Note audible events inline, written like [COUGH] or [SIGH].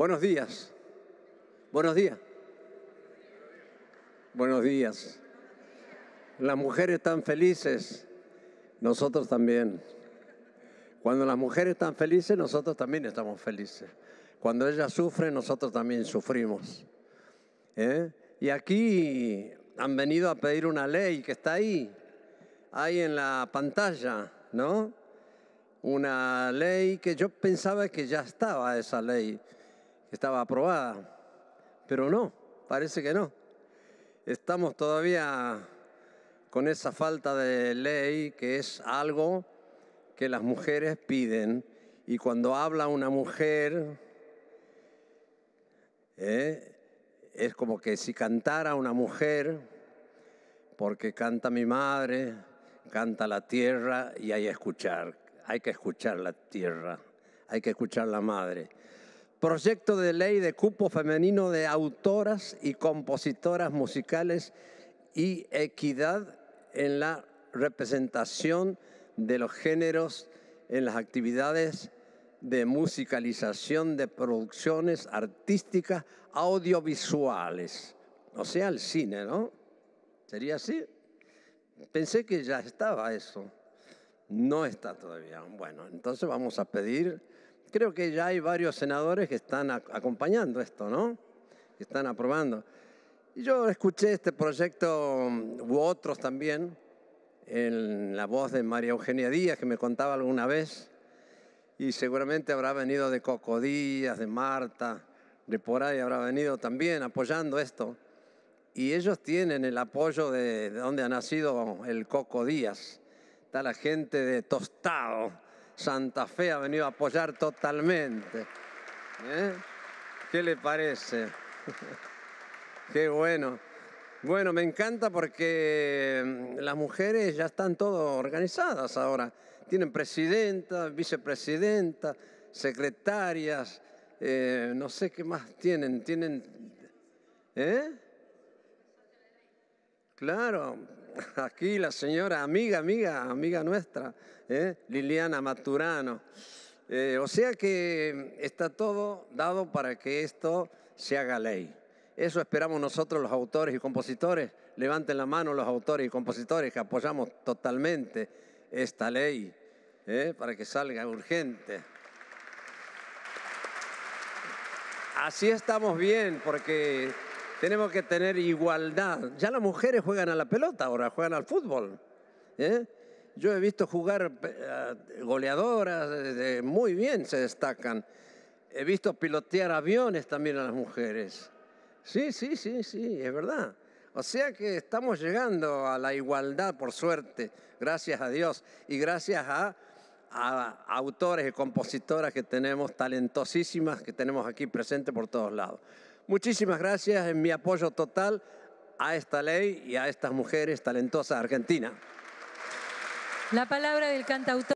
Buenos días. Buenos días. Buenos días. Las mujeres están felices, nosotros también. Cuando las mujeres están felices, nosotros también estamos felices. Cuando ellas sufren, nosotros también sufrimos. ¿eh? Y aquí han venido a pedir una ley que está ahí, ahí en la pantalla, ¿no? Una ley que yo pensaba que ya estaba esa ley estaba aprobada. Pero no, parece que no. Estamos todavía con esa falta de ley que es algo que las mujeres piden. Y cuando habla una mujer, eh, es como que si cantara una mujer, porque canta mi madre, canta la tierra y hay que escuchar, hay que escuchar la tierra, hay que escuchar la madre proyecto de ley de cupo femenino de autoras y compositoras musicales y equidad en la representación de los géneros en las actividades de musicalización de producciones artísticas audiovisuales. O sea, el cine, ¿no? ¿Sería así? Pensé que ya estaba eso. No está todavía. Bueno, entonces vamos a pedir creo que ya hay varios senadores que están acompañando esto, ¿no? Que están aprobando. Y yo escuché este proyecto mm, u otros también en la voz de María Eugenia Díaz, que me contaba alguna vez, y seguramente habrá venido de Cocodías, de Marta, de por ahí habrá venido también apoyando esto. Y ellos tienen el apoyo de, de donde ha nacido el Díaz, Está la gente de Tostado, Santa Fe ha venido a apoyar totalmente. ¿eh? ¿Qué le parece? [LAUGHS] Qué bueno. Bueno, me encanta porque mm, las mujeres ya están todas organizadas ahora. Tienen presidenta, vicepresidenta, secretarias, eh, no sé qué más tienen. Tienen. ¿Eh? Claro, Aquí la señora, amiga, amiga, amiga nuestra, ¿eh? Liliana Maturano. Eh, o sea que está todo dado para que esto se haga ley. Eso esperamos nosotros los autores y compositores. Levanten la mano los autores y compositores que apoyamos totalmente esta ley ¿eh? para que salga urgente. Así estamos bien porque tenemos que tener igualdad. Ya las mujeres juegan a la pelota ahora, juegan al fútbol. ¿eh? Yo he visto jugar eh, goleadoras, eh, muy bien se destacan. He visto pilotear aviones también a las mujeres. Sí, sí, sí, sí, es verdad. O sea que estamos llegando a la igualdad, por suerte, gracias a Dios y gracias a, a autores y compositoras que tenemos, talentosísimas, que tenemos aquí presentes por todos lados. Muchísimas gracias en mi apoyo total a esta ley y a estas mujeres talentosas argentinas. La palabra del cantautor.